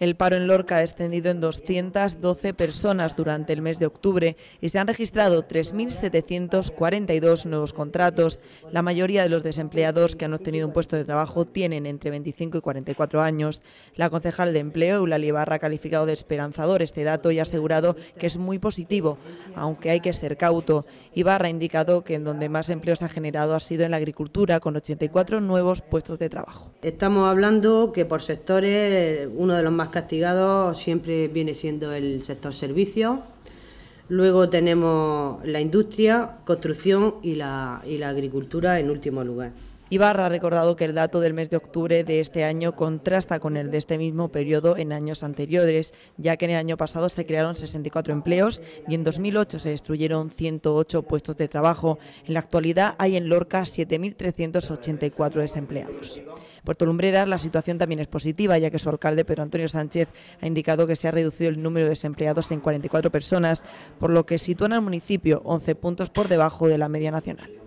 El paro en Lorca ha descendido en 212 personas durante el mes de octubre y se han registrado 3.742 nuevos contratos. La mayoría de los desempleados que han obtenido un puesto de trabajo tienen entre 25 y 44 años. La concejal de empleo, Eulalia Barra, ha calificado de esperanzador este dato y ha asegurado que es muy positivo, aunque hay que ser cauto. Ibarra ha indicado que en donde más empleo se ha generado ha sido en la agricultura, con 84 nuevos puestos de trabajo. Estamos hablando que por sectores uno de los más castigado siempre viene siendo el sector servicio. Luego tenemos la industria, construcción y la, y la agricultura en último lugar. Ibarra ha recordado que el dato del mes de octubre de este año contrasta con el de este mismo periodo en años anteriores, ya que en el año pasado se crearon 64 empleos y en 2008 se destruyeron 108 puestos de trabajo. En la actualidad hay en Lorca 7.384 desempleados. Puerto Lumbreras la situación también es positiva, ya que su alcalde Pedro Antonio Sánchez ha indicado que se ha reducido el número de desempleados en 44 personas, por lo que sitúan al municipio 11 puntos por debajo de la media nacional.